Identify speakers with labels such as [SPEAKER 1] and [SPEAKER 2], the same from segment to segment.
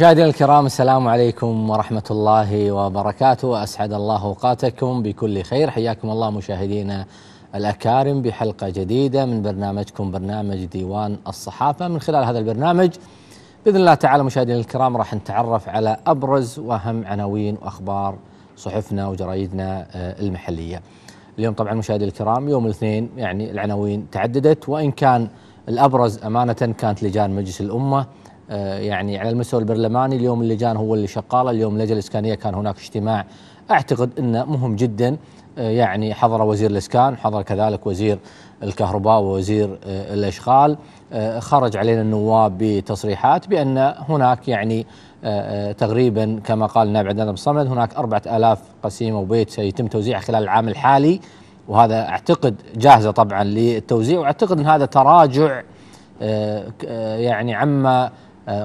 [SPEAKER 1] مشاهدينا الكرام السلام عليكم ورحمة الله وبركاته أسعد الله أوقاتكم بكل خير حياكم الله مشاهدينا الأكارم بحلقة جديدة من برنامجكم برنامج ديوان الصحافة من خلال هذا البرنامج بإذن الله تعالى مشاهدينا الكرام راح نتعرف على أبرز وأهم عناوين وأخبار صحفنا وجرايدنا آه، المحلية اليوم طبعا مشاهدينا الكرام يوم الاثنين يعني العناوين تعددت وإن كان الأبرز أمانة كانت لجان مجلس الأمة آه، يعني على المستوى البرلماني اليوم اللجان هو اللي شغاله اليوم اللجنه الاسكانيه كان هناك اجتماع اعتقد انه مهم جدا آه، يعني حضر وزير الاسكان حضر كذلك وزير الكهرباء ووزير آه، الاشغال خرج علينا النواب بتصريحات بان هناك يعني تقريبا كما قال النائب عدنان الصمد صمد هناك 4000 قسيمه وبيت سيتم توزيعها خلال العام الحالي وهذا اعتقد جاهزه طبعا للتوزيع واعتقد ان هذا تراجع يعني عما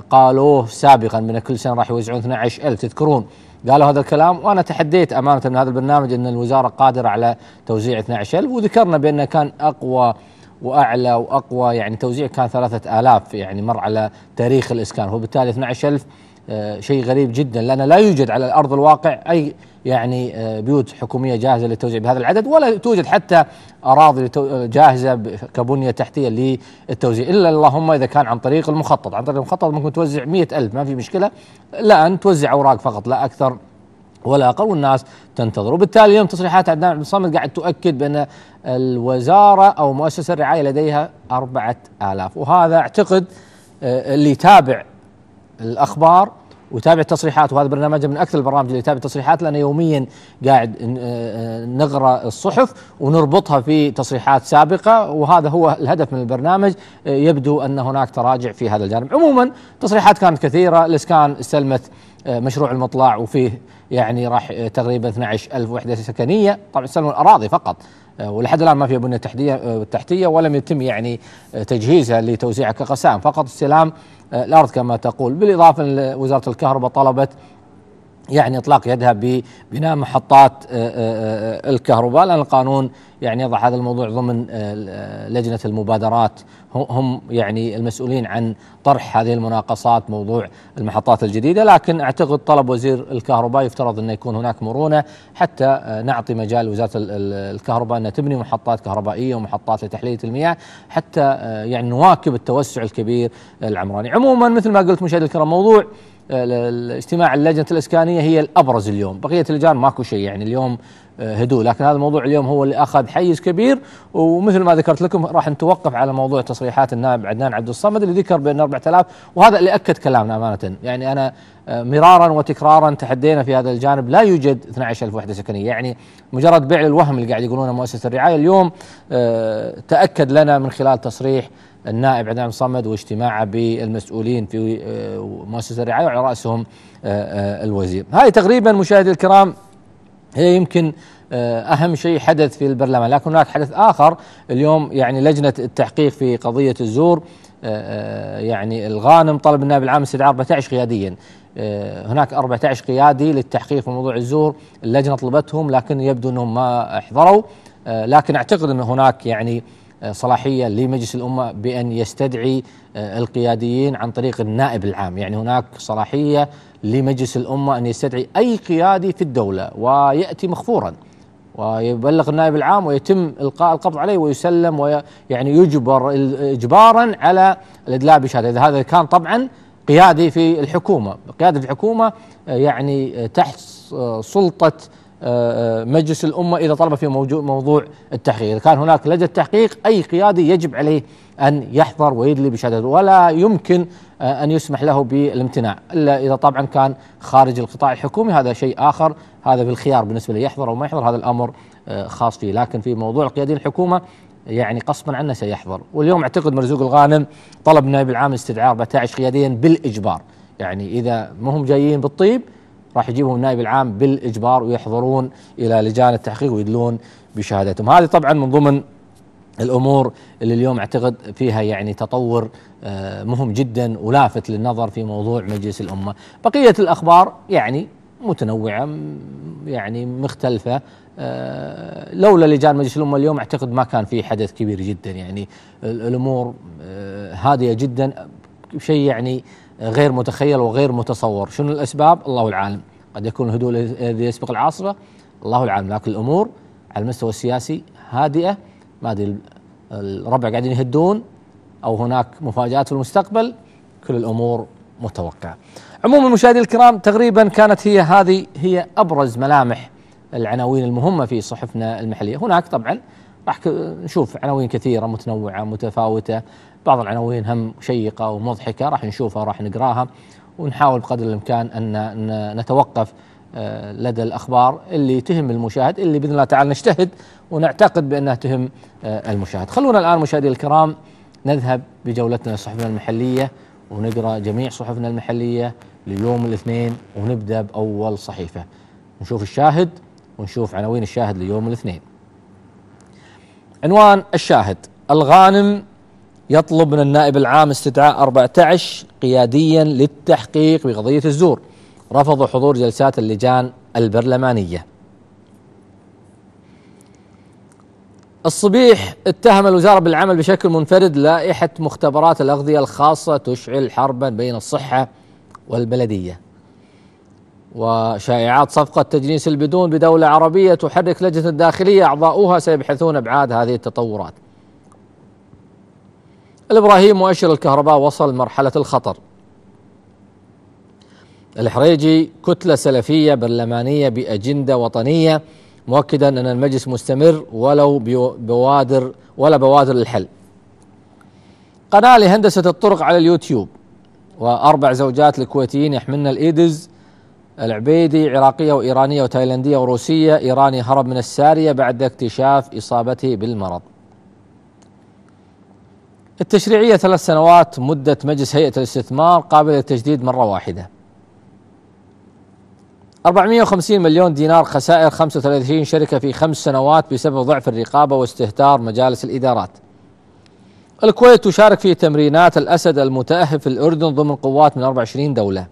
[SPEAKER 1] قالوه سابقا من كل سنه راح يوزعون 12000 تذكرون قالوا هذا الكلام وانا تحديت امانه من هذا البرنامج ان الوزاره قادره على توزيع 12000 وذكرنا بانه كان اقوى واعلى واقوى يعني توزيع كان 3000 يعني مر على تاريخ الاسكان وبالتالي 12000 آه، شيء غريب جدا لأن لا يوجد على الأرض الواقع أي يعني آه، بيوت حكومية جاهزة للتوزيع بهذا العدد ولا توجد حتى أراضي آه، جاهزة كبنية تحتية للتوزيع إلا اللهم إذا كان عن طريق المخطط عن طريق المخطط ممكن توزع مئة ألف ما في مشكلة لا أن توزع أوراق فقط لا أكثر ولا اقل والناس تنتظر وبالتالي اليوم تصريحات عدنان بن الصمد قاعد تؤكد بان الوزاره او مؤسسه الرعايه لديها أربعة آلاف وهذا اعتقد اللي يتابع الاخبار وتابع التصريحات وهذا برنامج من اكثر البرامج اللي يتابع التصريحات لانه يوميا قاعد آه، آه، نقرا الصحف ونربطها في تصريحات سابقه وهذا هو الهدف من البرنامج آه، يبدو ان هناك تراجع في هذا الجانب عموما تصريحات كانت كثيره الاسكان استلمت مشروع المطلع وفيه يعني راح تقريبا 12000 وحده سكنيه طبعا استلموا الاراضي فقط آه، ولحد الان ما في بنيه تحتيه آه، تحتيه ولم يتم يعني آه، تجهيزها لتوزيعها كقسائم فقط استلام الارض كما تقول بالاضافه وزاره الكهرباء طلبت يعني اطلاق يدها ببناء محطات آه، آه، آه، الكهرباء لان القانون يعني يضع هذا الموضوع ضمن لجنه المبادرات هم يعني المسؤولين عن طرح هذه المناقصات موضوع المحطات الجديده لكن اعتقد طلب وزير الكهرباء يفترض انه يكون هناك مرونه حتى نعطي مجال وزاره الكهرباء انها تبني محطات كهربائيه ومحطات لتحليه المياه حتى يعني نواكب التوسع الكبير العمراني عموما مثل ما قلت مشاهدي الكرام موضوع الاجتماع اللجنه الاسكانيه هي الابرز اليوم، بقيه اللجان ماكو شيء يعني اليوم آه، هدوء، لكن هذا الموضوع اليوم هو اللي اخذ حيز كبير ومثل ما ذكرت لكم راح نتوقف على موضوع تصريحات النائب عدنان عبد الصمد اللي ذكر بان 4000 وهذا اللي اكد كلامنا امانه، يعني انا آه، مرارا وتكرارا تحدينا في هذا الجانب لا يوجد 12000 وحده سكنيه، يعني مجرد بيع للوهم اللي قاعد يقولونه مؤسسه الرعايه اليوم آه، تاكد لنا من خلال تصريح النائب عدنان صمد واجتماعه بالمسؤولين في آه، مؤسسه الرعايه وعلى راسهم آه، آه، الوزير. هذه تقريبا مشاهدي الكرام هي يمكن اهم شيء حدث في البرلمان، لكن هناك حدث اخر اليوم يعني لجنه التحقيق في قضيه الزور يعني الغانم طلب النائب العام استدعاء 14 قياديا هناك 14 قيادي للتحقيق في موضوع الزور اللجنه طلبتهم لكن يبدو انهم ما احضروا لكن اعتقد ان هناك يعني صلاحيه لمجلس الامه بان يستدعي آه، القياديين عن طريق النائب العام، يعني هناك صلاحيه لمجلس الامه ان يستدعي اي قيادي في الدوله وياتي مخفورا. ويبلغ النائب العام ويتم القاء القبض عليه ويسلم ويعني يجبر اجبارا على الادلاء بشهاده، اذا هذا كان طبعا قيادي في الحكومه، قيادي في الحكومه آه، يعني تحت آه، سلطه آه، آه، مجلس الامه اذا طلب في موضوع التحقيق، اذا كان هناك لجنة تحقيق اي قيادي يجب عليه ان يحضر ويدلي بشهادته ولا يمكن آه، ان يسمح له بالامتناع الا اذا طبعا كان خارج القطاع الحكومي هذا شيء اخر هذا بالخيار بالنسبه له يحضر او ما يحضر هذا الامر خاص فيه، لكن في موضوع قيادين الحكومه يعني قصبا عنه سيحضر، واليوم اعتقد مرزوق الغانم طلب النائب العام استدعاء 14 قياديا بالاجبار، يعني اذا ما هم جايين بالطيب راح يجيبهم النائب العام بالاجبار ويحضرون الى لجان التحقيق ويدلون بشهادتهم، هذه طبعا من ضمن الامور اللي اليوم اعتقد فيها يعني تطور آه، مهم جدا ولافت للنظر في موضوع مجلس الامه، بقيه الاخبار يعني متنوعه يعني مختلفه آه، لولا لجان مجلس الامه اليوم اعتقد ما كان في حدث كبير جدا يعني الامور آه، هادئه جدا شيء يعني غير متخيل وغير متصور شنو الأسباب الله العالم قد يكون الهدوء الذي يسبق العاصفة الله العالم لكن الأمور على المستوى السياسي هادئة ما أدري الربع قاعدين يهدون أو هناك مفاجآت في المستقبل كل الأمور متوقعة عموما المشاهدين الكرام تقريبا كانت هي هذه هي أبرز ملامح العناوين المهمة في صحفنا المحلية هناك طبعا راح نشوف عناوين كثيرة متنوعة متفاوتة بعض العناوين هم شيقة ومضحكة راح نشوفها وراح نقراها ونحاول بقدر الإمكان أن نتوقف آه، لدى الأخبار اللي تهم المشاهد اللي بإذن الله تعالى نجتهد ونعتقد بأنها تهم آه، المشاهد خلونا الآن مشاهدي الكرام نذهب بجولتنا لصحفنا المحلية ونقرأ جميع صحفنا المحلية ليوم الاثنين ونبدأ بأول صحيفة نشوف الشاهد ونشوف عناوين الشاهد ليوم الاثنين عنوان الشاهد الغانم يطلب من النائب العام استدعاء 14 قياديا للتحقيق بقضية الزور رفضوا حضور جلسات اللجان البرلمانية الصبيح اتهم الوزارة بالعمل بشكل منفرد لائحة مختبرات الأغذية الخاصة تشعل حربا بين الصحة والبلدية وشائعات صفقة تجنيس البدون بدولة عربية تحرك لجنة الداخلية أعضاؤها سيبحثون أبعاد هذه التطورات الإبراهيم مؤشر الكهرباء وصل مرحلة الخطر الحريجي كتلة سلفية برلمانية بأجندة وطنية مؤكدا أن المجلس مستمر ولو بوادر ولا بوادر للحل قناة لهندسة الطرق على اليوتيوب وأربع زوجات لكويتيين يحملن الإيدز العبيدي عراقية وإيرانية وتايلاندية وروسية إيراني هرب من السارية بعد اكتشاف إصابته بالمرض التشريعية ثلاث سنوات مدة مجلس هيئة الاستثمار قابلة للتجديد مرة واحدة 450 مليون دينار خسائر 35 شركة في خمس سنوات بسبب ضعف الرقابة واستهتار مجالس الإدارات الكويت تشارك في تمرينات الأسد المتأهب في الأردن ضمن قوات من 24 دولة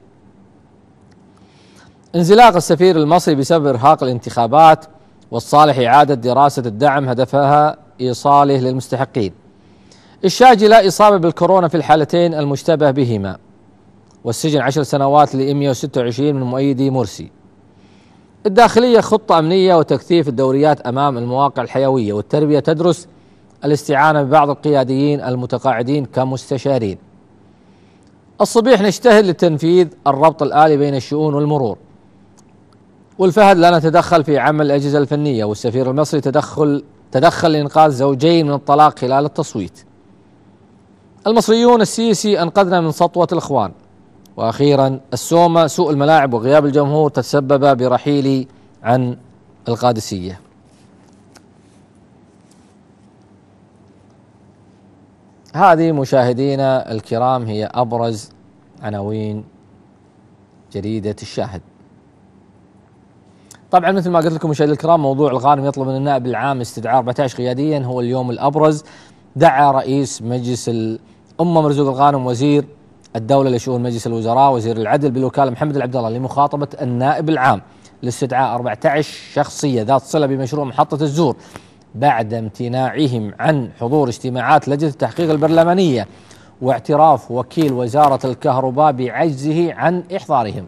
[SPEAKER 1] انزلاق السفير المصري بسبب إرهاق الانتخابات والصالح إعادة دراسة الدعم هدفها إيصاله للمستحقين الشاجي لا إصابة بالكورونا في الحالتين المشتبه بهما والسجن عشر سنوات ل 126 من مؤيدي مرسي الداخلية خطة أمنية وتكثيف الدوريات أمام المواقع الحيوية والتربية تدرس الاستعانة ببعض القياديين المتقاعدين كمستشارين الصبيح نجتهد لتنفيذ الربط الآلي بين الشؤون والمرور والفهد لا نتدخل في عمل الأجهزة الفنية والسفير المصري تدخل تدخل لإنقاذ زوجين من الطلاق خلال التصويت المصريون السيسي أنقذنا من سطوة الإخوان وأخيرا السومة سوء الملاعب وغياب الجمهور تسبب برحيلي عن القادسية هذه مشاهدينا الكرام هي أبرز عناوين جريدة الشاهد طبعا مثل ما قلت لكم مشاهدينا الكرام موضوع الغانم يطلب من النائب العام استدعاء 14 قياديا هو اليوم الأبرز دعا رئيس مجلس أم مرزوق الغانم وزير الدولة لشؤون مجلس الوزراء وزير العدل بالوكالة محمد العبد الله لمخاطبة النائب العام لاستدعاء 14 شخصية ذات صلة بمشروع محطة الزور بعد امتناعهم عن حضور اجتماعات لجنة التحقيق البرلمانية واعتراف وكيل وزارة الكهرباء بعجزه عن إحضارهم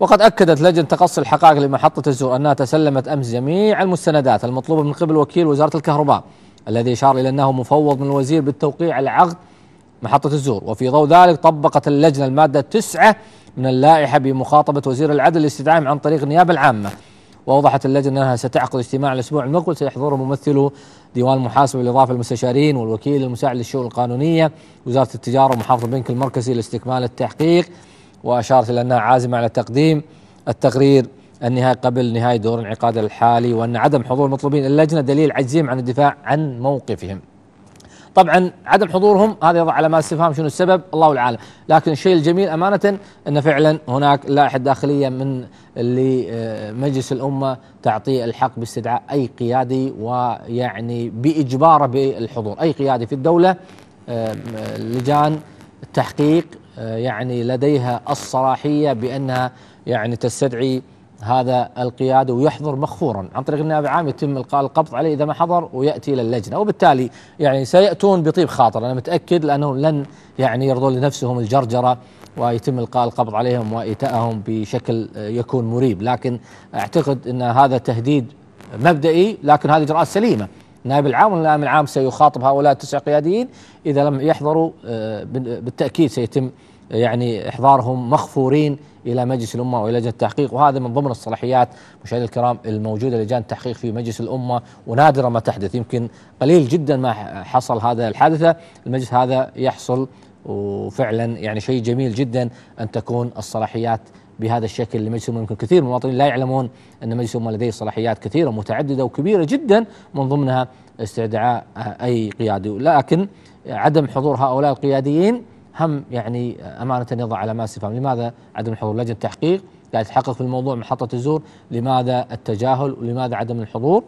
[SPEAKER 1] وقد أكدت لجنة تقصي الحقائق لمحطة الزور أنها تسلمت أمس جميع المستندات المطلوبة من قبل وكيل وزارة الكهرباء الذي اشار إلى أنه مفوض من الوزير بالتوقيع على عقد محطة الزور وفي ضوء ذلك طبقت اللجنة المادة تسعة من اللائحة بمخاطبة وزير العدل لاستدعائهم عن طريق النيابة العامة وأوضحت اللجنة أنها ستعقد اجتماع الأسبوع المقبل سيحضره ممثلو ديوان المحاسبة بالإضافة للمستشارين والوكيل المساعد للشؤون القانونية وزارة التجارة ومحافظ البنك المركزي لاستكمال التحقيق وأشارت إلى أنها عازمة على تقديم التقرير النهائي قبل نهاية دور انعقاد الحالي وأن عدم حضور مطلوبين اللجنة دليل عجزهم عن الدفاع عن موقفهم طبعا عدم حضورهم هذا يضع علامات استفهام شنو السبب الله العالم لكن الشيء الجميل أمانة أن فعلا هناك لائحة داخلية من اللي آه، مجلس الأمة تعطيه الحق باستدعاء أي قيادي ويعني بإجباره بالحضور أي قيادي في الدولة آه، لجان التحقيق آه، يعني لديها الصلاحية بأنها يعني تستدعي هذا القيادة ويحضر مخفورا عن طريق النائب العام يتم إلقاء القبض عليه إذا ما حضر ويأتي إلى اللجنة وبالتالي يعني سيأتون بطيب خاطر أنا متأكد لأنهم لن يعني يرضون لنفسهم الجرجرة ويتم إلقاء القبض عليهم وإيتاءهم بشكل يكون مريب لكن أعتقد أن هذا تهديد مبدئي لكن هذه إجراءات سليمة النائب العام والنائب العام سيخاطب هؤلاء التسع قياديين إذا لم يحضروا آه، بالتأكيد سيتم يعني إحضارهم مخفورين الى مجلس الامه والى لجنه التحقيق وهذا من ضمن الصلاحيات مشاهدينا الكرام الموجوده لجان التحقيق في مجلس الامه ونادره ما تحدث يمكن قليل جدا ما حصل هذا الحادثه المجلس هذا يحصل وفعلا يعني شيء جميل جدا ان تكون الصلاحيات بهذا الشكل لمجلس الامه يمكن كثير من المواطنين لا يعلمون ان مجلس الامه لديه صلاحيات كثيره متعدده وكبيره جدا من ضمنها استدعاء اي قيادي لكن عدم حضور هؤلاء القياديين هم يعني امانه يضع على ما استفهام لماذا عدم الحضور لجنه التحقيق قاعد تحقق في الموضوع محطه الزور لماذا التجاهل ولماذا عدم الحضور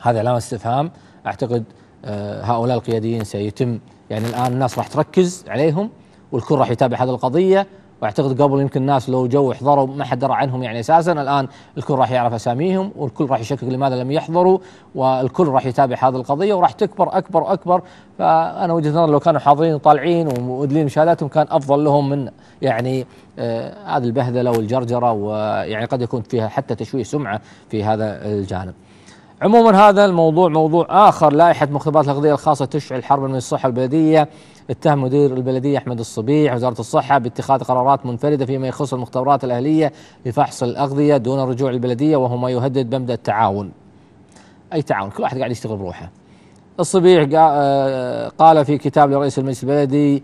[SPEAKER 1] هذا علامه استفهام اعتقد آه، هؤلاء القياديين سيتم يعني الان الناس راح تركز عليهم والكل راح يتابع هذه القضيه واعتقد قبل يمكن الناس لو جو احضروا ما حد درى عنهم يعني اساسا الان الكل راح يعرف اساميهم والكل راح يشكك لماذا لم يحضروا والكل راح يتابع هذه القضيه وراح تكبر اكبر اكبر فانا وجهه نظري لو كانوا حاضرين وطالعين ومدلين مشاهداتهم كان افضل لهم من يعني آه هذه البهذله والجرجره ويعني قد يكون فيها حتى تشويه سمعه في هذا الجانب. عموما هذا الموضوع موضوع اخر لائحه مختبرات الاغذيه الخاصه تشعل حرب من الصحه البلديه اتهم مدير البلدية أحمد الصبيح وزارة الصحة باتخاذ قرارات منفردة فيما يخص المختبرات الأهلية لفحص الأغذية دون رجوع البلدية وهو ما يهدد مبدأ التعاون أي تعاون كل واحد قاعد يشتغل بروحه الصبيح آه، قال في كتاب لرئيس المجلس البلدي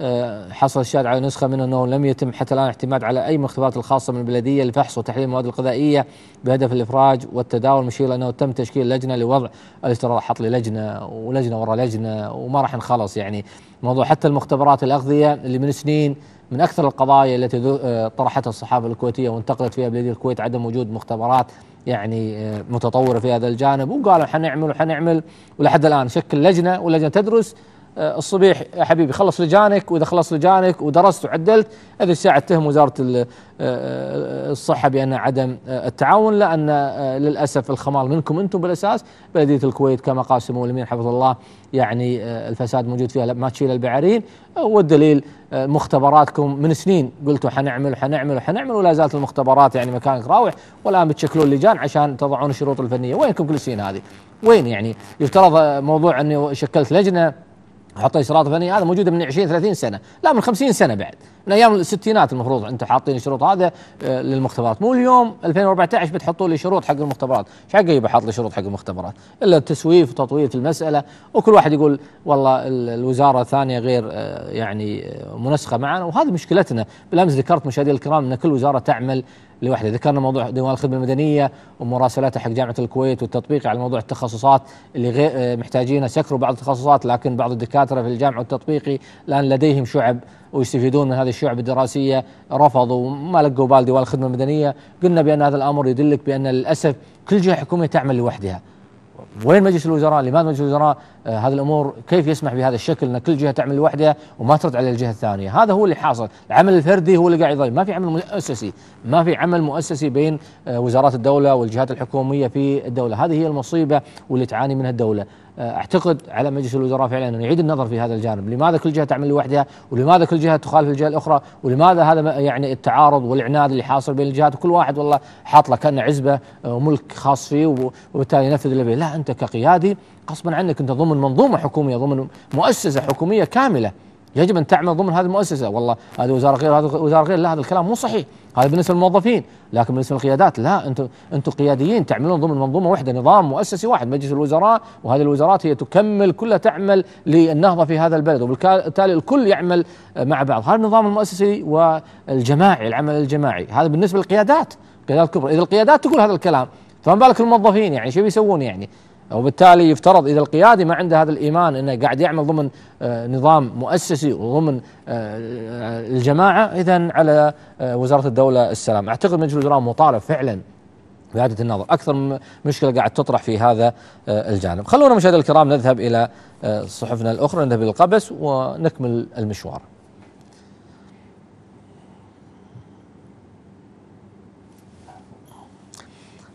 [SPEAKER 1] آه، حصل الشاهد على نسخة منه أنه لم يتم حتى الآن اعتماد على أي مختبرات الخاصة من البلدية لفحص وتحليل المواد الغذائية بهدف الإفراج والتداول مشير أنه تم تشكيل لجنة لوضع الاستراحه حط لي لجنة ولجنة ورا لجنة وما راح نخلص يعني موضوع حتى المختبرات الأغذية اللي من سنين من أكثر القضايا التي آه، طرحتها الصحافة الكويتية وانتقدت فيها بلدية الكويت عدم وجود مختبرات يعني آه، متطوره في هذا الجانب وقالوا حنعمل وحنعمل ولحد الان شكل لجنه ولجنه تدرس آه، الصبيح يا حبيبي خلص لجانك واذا خلص لجانك ودرست وعدلت هذه الساعه تهم وزاره آه، آه، الصحه بان عدم التعاون لان للاسف الخمار منكم انتم بالاساس بلديه الكويت كما قال سمو الامير حفظه الله يعني الفساد موجود فيها ما تشيل البعارين والدليل مختبراتكم من سنين قلتوا حنعمل حنعمل حنعمل ولا زالت المختبرات يعني مكانك راوح والان بتشكلون لجان عشان تضعون الشروط الفنيه وينكم كل سنين هذه وين يعني يفترض موضوع اني شكلت لجنه حاطين شروط فنيه هذا موجوده من 20 30 سنه لا من 50 سنه بعد من ايام الستينات المفروض انتم حاطين الشروط هذا آه، للمختبرات مو اليوم 2014 بتحطوا لي شروط حق المختبرات ايش حق حاط لي شروط حق المختبرات الا التسويف في المساله وكل واحد يقول والله الوزاره الثانيه غير آه، يعني آه، منسقه معنا وهذه مشكلتنا بالامس ذكرت مشاهدي الكرام ان كل وزاره تعمل لوحده ذكرنا موضوع ديوان الخدمه المدنيه ومراسلاتها حق جامعه الكويت والتطبيق على موضوع التخصصات اللي غير محتاجينها سكروا بعض التخصصات لكن بعض الدكاتره الدكاترة في الجامع التطبيقي لان لديهم شعب ويستفيدون من هذه الشعب الدراسية رفضوا ما لقوا بالدي الخدمه المدنية قلنا بأن هذا الأمر يدلك بأن للأسف كل جهة حكومية تعمل لوحدها وين مجلس الوزراء لماذا مجلس الوزراء آه، هذه الامور كيف يسمح بهذا الشكل ان كل جهه تعمل لوحدها وما ترد على الجهه الثانيه، هذا هو اللي حاصل، العمل الفردي هو اللي قاعد يضل، ما في عمل مؤسسي، ما في عمل مؤسسي بين آه، وزارات الدوله والجهات الحكوميه في الدوله، هذه هي المصيبه واللي تعاني منها الدوله. آه، اعتقد على مجلس الوزراء فعلا ان يعيد النظر في هذا الجانب، لماذا كل جهه تعمل لوحدها؟ ولماذا كل جهه تخالف الجهه الاخرى؟ ولماذا هذا يعني التعارض والعناد اللي حاصل بين الجهات وكل واحد والله حاط له كانه عزبه وملك خاص فيه وبالتالي ينفذ اللي لا انت كقيادي غصبا عنك انت ضمن منظومه حكوميه ضمن مؤسسه حكوميه كامله يجب ان تعمل ضمن هذه المؤسسه والله هذه وزاره غير هذه وزاره غير لا هذا الكلام مو صحيح هذا بالنسبه للموظفين لكن بالنسبه للقيادات لا انتم انتم قياديين تعملون ضمن منظومه واحده نظام مؤسسي واحد مجلس الوزراء وهذه الوزارات هي تكمل كلها تعمل للنهضه في هذا البلد وبالتالي الكل يعمل مع بعض هذا النظام المؤسسي والجماعي العمل الجماعي هذا بالنسبه للقيادات قيادات كبرى اذا القيادات تقول هذا الكلام فما بالك الموظفين يعني شو بيسوون يعني وبالتالي يفترض اذا القيادي ما عنده هذا الايمان انه قاعد يعمل ضمن آه، نظام مؤسسي وضمن آه، آه، الجماعه اذا على وزاره الدوله السلام، اعتقد مجلس الوزراء مطالب فعلا بإعادة النظر أكثر من مشكلة قاعد تطرح في هذا الجانب خلونا مشاهدينا الكرام نذهب إلى صحفنا الأخرى نذهب إلى القبس ونكمل المشوار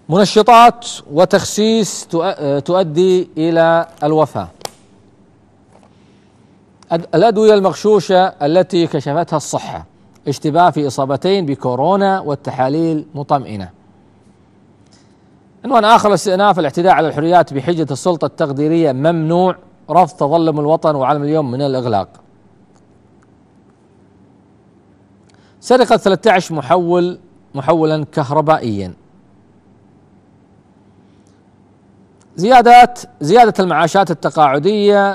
[SPEAKER 1] منشطات وتخسيس آه، تؤدي إلى الوفاة الأدوية المغشوشة التي كشفتها الصحة اشتباه في إصابتين بكورونا والتحاليل مطمئنة عنوان آخر استئناف الاعتداء على الحريات بحجة السلطة التقديرية ممنوع رفض تظلم الوطن وعلم اليوم من الإغلاق سرقة 13 محول محولا كهربائيا زيادات زيادة المعاشات التقاعدية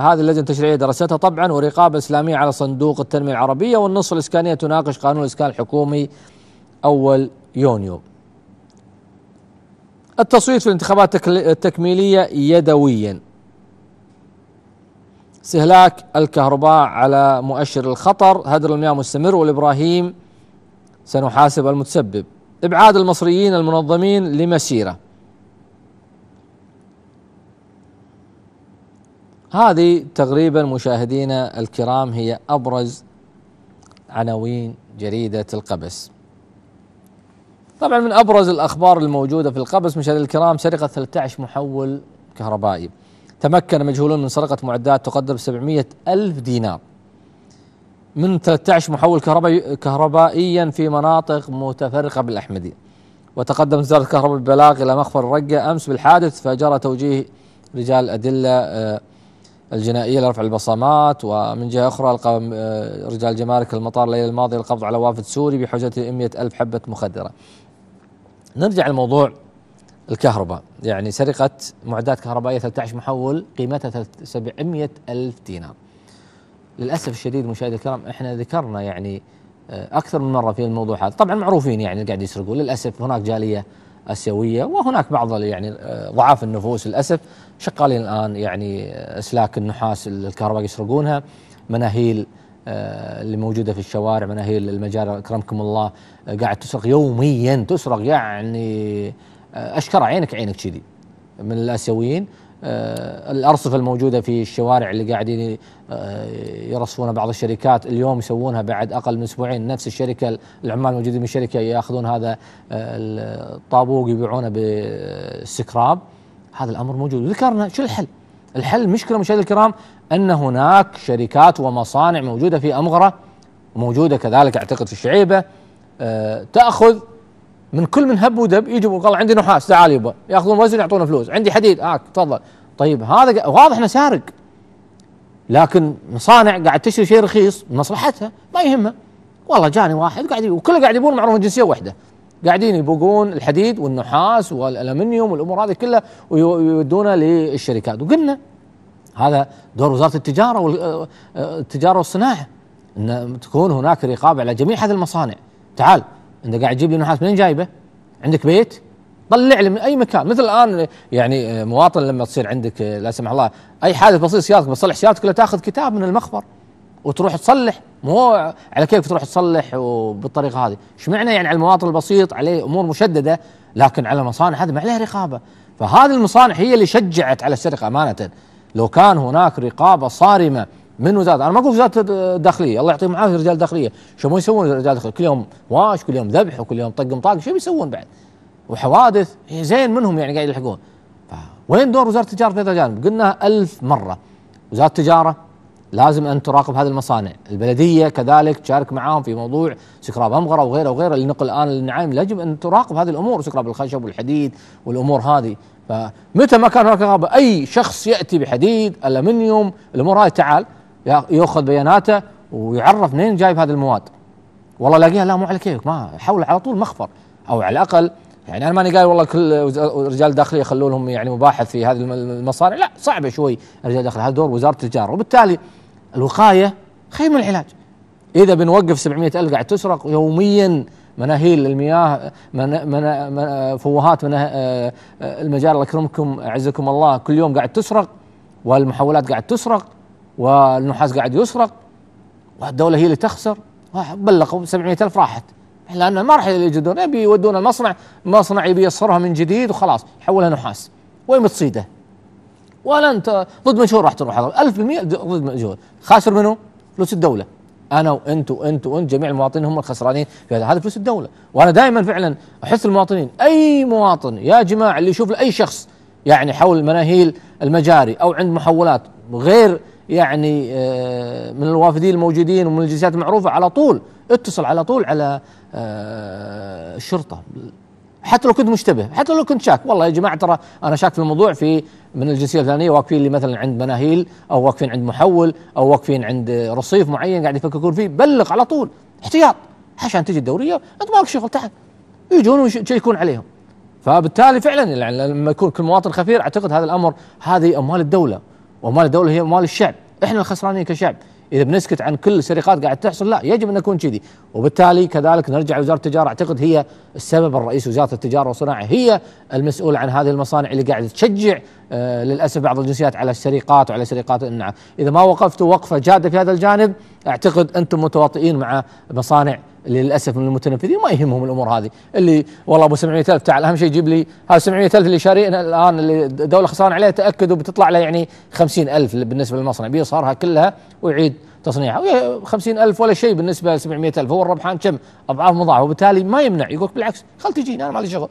[SPEAKER 1] هذه اللجنة التشريعية درستها طبعا ورقابة إسلامية على صندوق التنمية العربية والنص الإسكانية تناقش قانون الإسكان الحكومي أول يونيو التصويت في الانتخابات التكميلية يدويا استهلاك الكهرباء على مؤشر الخطر هدر المياه مستمر والإبراهيم سنحاسب المتسبب إبعاد المصريين المنظمين لمسيره هذه تقريبا مشاهدينا الكرام هي ابرز عناوين جريده القبس. طبعا من ابرز الاخبار الموجوده في القبس مشاهدينا الكرام سرقه 13 محول كهربائي. تمكن مجهولون من سرقه معدات تقدر ب 700 الف دينار. من 13 محول كهربائيا في مناطق متفرقه بالاحمديه. وتقدم وزاره الكهرباء بالبلاغ الى مخفر الرقه امس بالحادث فجرى توجيه رجال الادله آه، الجنائية لرفع البصمات ومن جهة أخرى ألقى آه، رجال جمارك المطار الليلة الماضية القبض على وافد سوري بحجة 100 ألف حبة مخدرة نرجع لموضوع الكهرباء يعني سرقة معدات كهربائية 13 محول قيمتها 700 ألف دينار للأسف الشديد مشاهدي الكرام احنا ذكرنا يعني آه، أكثر من مرة في الموضوع هذا طبعا معروفين يعني اللي قاعد يسرقون للأسف هناك جالية اسيويه وهناك بعض يعني آه، ضعاف النفوس للاسف شغالين الان يعني آه، اسلاك النحاس الكهرباء يسرقونها مناهيل آه، اللي موجوده في الشوارع مناهيل المجاري اكرمكم الله قاعد تسرق يوميا تسرق يعني اشكر عينك عينك كذي من الاسيويين آه، الارصفه الموجوده في الشوارع اللي قاعدين آه، يرصفونها بعض الشركات اليوم يسوونها بعد اقل من اسبوعين نفس الشركه العمال الموجودين من الشركه ياخذون هذا آه، الطابوق يبيعونه بالسكراب هذا الامر موجود ذكرنا شو الحل؟ الحل مشكله مشاهدينا الكرام ان هناك شركات ومصانع موجوده في امغره موجوده كذلك اعتقد في الشعيبه تاخذ من كل من هب ودب يجوا قال عندي نحاس تعال يبا ياخذون وزن يعطونه فلوس عندي حديد هاك آه تفضل طيب هذا واضح انه سارق لكن مصانع قاعد تشتري شيء رخيص مصلحتها ما يهمها والله جاني واحد قاعد وكله قاعد يبون معروف جنسيه واحده قاعدين يبقون الحديد والنحاس والالمنيوم والامور هذه كلها ويودونه للشركات وقلنا هذا دور وزاره التجاره آه، آه، التجاره والصناعه ان تكون هناك رقابه على جميع هذه المصانع تعال انت قاعد تجيب لي نحاس منين جايبه؟ عندك بيت؟ طلع لي من اي مكان مثل الان يعني آه، مواطن لما تصير عندك آه، لا سمح الله اي حادث بسيط سيارتك بتصلح سيارتك لا تاخذ كتاب من المخبر وتروح تصلح مو على كيف تروح تصلح وبالطريقه هذه، ايش معنى يعني على المواطن البسيط عليه امور مشدده لكن على المصانع هذه ما عليها رقابه، فهذه المصانع هي اللي شجعت على السرقه امانه، لو كان هناك رقابه صارمه من وزاره انا ما اقول وزاره الداخليه الله يعطيهم العافيه رجال الداخليه شو ما يسوون رجال الداخليه كل يوم واش كل يوم ذبح وكل يوم طق مطاق شو بيسوون بعد وحوادث إيه، زين منهم يعني قاعد يلحقون وين دور وزاره التجاره في هذا الجانب قلنا ألف مره وزاره التجاره لازم ان تراقب هذه المصانع البلديه كذلك تشارك معاهم في موضوع سكراب امغره وغيره وغيره اللي نقل الان للنعيم يجب ان تراقب هذه الامور سكراب الخشب والحديد والامور هذه فمتى ما كان هناك اي شخص ياتي بحديد المنيوم الامور هاي تعال ياخذ بياناته ويعرف منين جايب هذه المواد والله الاقيها لا مو على كيفك ما حول على طول مخفر او على الاقل يعني انا ماني قايل والله كل رجال داخليه خلوا لهم يعني مباحث في هذه المصانع لا صعبه شوي رجال داخليه هذا دور وزاره التجاره وبالتالي الوقايه خير من العلاج اذا بنوقف 700 الف قاعد تسرق يوميا مناهيل المياه من من من فوهات من آه، آه، المجال اكرمكم اعزكم الله كل يوم قاعد تسرق والمحولات قاعد تسرق والنحاس قاعد يسرق والدولة هي اللي تخسر بلغوا 700 ألف راحت لأن ما راح يجدون يبي يودون المصنع مصنع يبي يصرها من جديد وخلاص يحولها نحاس وين بتصيده ولا أنت ضد مجهول راح تروح 1000% ضد مجهول خاسر منه فلوس الدولة انا وانت وانت وانت جميع المواطنين هم الخسرانين في هذا هذا فلوس الدوله وانا دائما فعلا أحس المواطنين اي مواطن يا جماعه اللي يشوف اي شخص يعني حول مناهيل المجاري او عند محولات غير يعني آه، من الوافدين الموجودين ومن الجنسيات المعروفه على طول اتصل على طول على آه، الشرطه حتى لو كنت مشتبه حتى لو كنت شاك والله يا جماعه ترى انا شاك في الموضوع في من الجنسيه الفلانيه واقفين لي مثلا عند مناهيل او واقفين عند محول او واقفين عند رصيف معين قاعد يفككون فيه بلغ على طول احتياط عشان تجي الدوريه انت مالك شغل تعال يجون ويشيكون عليهم فبالتالي فعلا يعني لما يكون كل مواطن خفير اعتقد هذا الامر هذه اموال الدوله ومال الدوله هي اموال الشعب احنا الخسرانين كشعب اذا بنسكت عن كل السرقات قاعد تحصل لا يجب ان نكون كذي وبالتالي كذلك نرجع لوزاره التجاره اعتقد هي السبب الرئيسي وزاره التجاره والصناعه هي المسؤوله عن هذه المصانع اللي قاعده تشجع آه للاسف بعض الجنسيات على السرقات وعلى سرقات النعم اذا ما وقفتوا وقفه جاده في هذا الجانب اعتقد انتم متواطئين مع مصانع للاسف من المتنفذين ما يهمهم الامور هذه اللي والله ابو 700000 تعال اهم شيء جيب لي هذا 700000 اللي شارينا الان اللي الدوله خسران عليها تاكدوا بتطلع له يعني 50000 بالنسبه للمصنع بيصهرها كلها ويعيد تصنيعها 50000 ولا شيء بالنسبه ل 700000 هو الربحان كم اضعاف مضاعفه وبالتالي ما يمنع يقول بالعكس خل تجيني انا ما لي شغل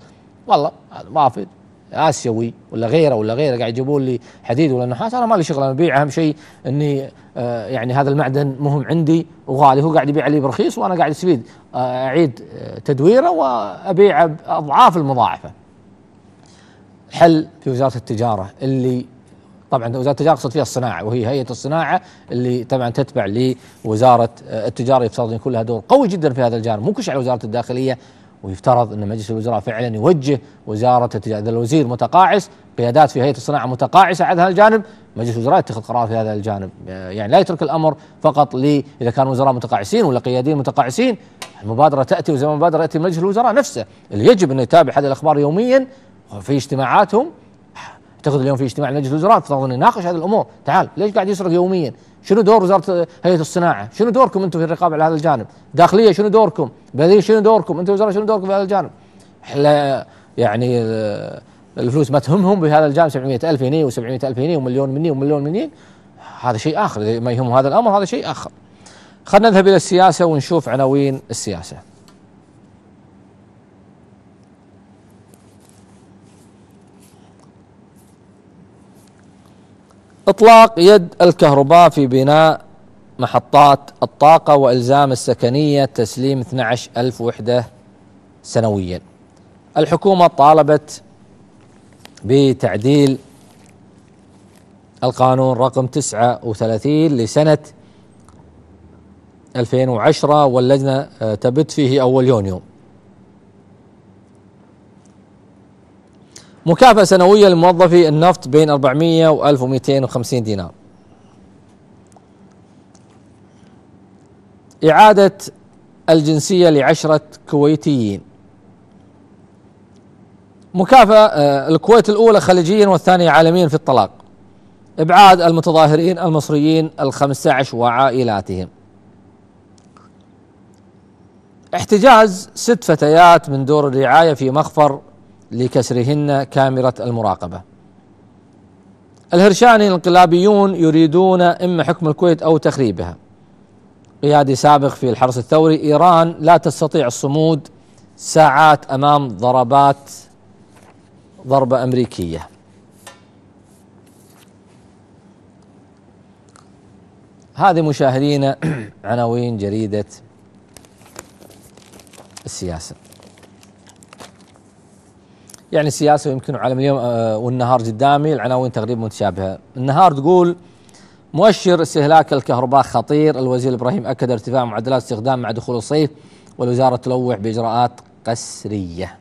[SPEAKER 1] والله هذا ما في اسيوي ولا غيره ولا غيره قاعد يجيبون لي حديد ولا نحاس انا ما لي شغل انا ابيع اهم شيء اني آه، يعني هذا المعدن مهم عندي وغالي هو قاعد يبيع لي برخيص وانا قاعد استفيد آه، اعيد آه، تدويره وابيعه باضعاف المضاعفه. حل في وزاره التجاره اللي طبعا وزاره التجاره اقصد فيها الصناعه وهي هيئه الصناعه اللي طبعا تتبع لوزاره التجاره يفترض ان يكون لها دور قوي جدا في هذا الجانب مو كل على وزاره الداخليه ويفترض ان مجلس الوزراء فعلا يوجه وزاره التجاره اذا الوزير متقاعس قيادات في هيئه الصناعه متقاعسه على هذا الجانب مجلس الوزراء يتخذ قرار في هذا الجانب يعني لا يترك الامر فقط لي اذا كانوا وزراء متقاعسين ولا قيادين متقاعسين المبادره تاتي وزي ما المبادره تاتي مجلس الوزراء نفسه اللي يجب انه يتابع هذه الاخبار يوميا في اجتماعاتهم اعتقد اليوم في اجتماع مجلس الوزراء افترض انه يناقش هذه الامور تعال ليش قاعد يسرق يوميا شنو دور وزاره هيئه الصناعه؟ شنو دوركم انتم في الرقابه على هذا الجانب؟ داخليه شنو دوركم؟ بلديه شنو دوركم؟ انتم وزارة شنو دوركم في هذا الجانب؟ احنا يعني آه، الفلوس ما تهمهم بهذا الجانب 700000 هني و700000 هني ومليون مني ومليون مني هذا شيء اخر ما يهم هذا الامر هذا شيء اخر خلينا نذهب الى السياسه ونشوف عناوين السياسه اطلاق يد الكهرباء في بناء محطات الطاقه والزام السكنيه تسليم 12000 وحده سنويا. الحكومه طالبت بتعديل القانون رقم 39 لسنه 2010 واللجنه آه، تبت فيه اول يونيو مكافأة سنوية لموظفي النفط بين 400 و 1250 دينار إعادة الجنسية لعشرة كويتيين مكافأة آه، الكويت الأولى خليجيا والثانية عالميا في الطلاق إبعاد المتظاهرين المصريين الخمسة عشر وعائلاتهم احتجاز ست فتيات من دور الرعاية في مخفر لكسرهن كاميرا المراقبة الهرشاني الانقلابيون يريدون إما حكم الكويت أو تخريبها قيادي سابق في الحرس الثوري إيران لا تستطيع الصمود ساعات أمام ضربات ضربة أمريكية هذه مشاهدينا عناوين جريدة السياسة يعني سياسة يمكن علم اليوم آه، والنهار قدامي العناوين تقريبا متشابهه. النهار تقول مؤشر استهلاك الكهرباء خطير، الوزير ابراهيم اكد ارتفاع معدلات استخدام مع دخول الصيف والوزاره تلوح باجراءات قسريه.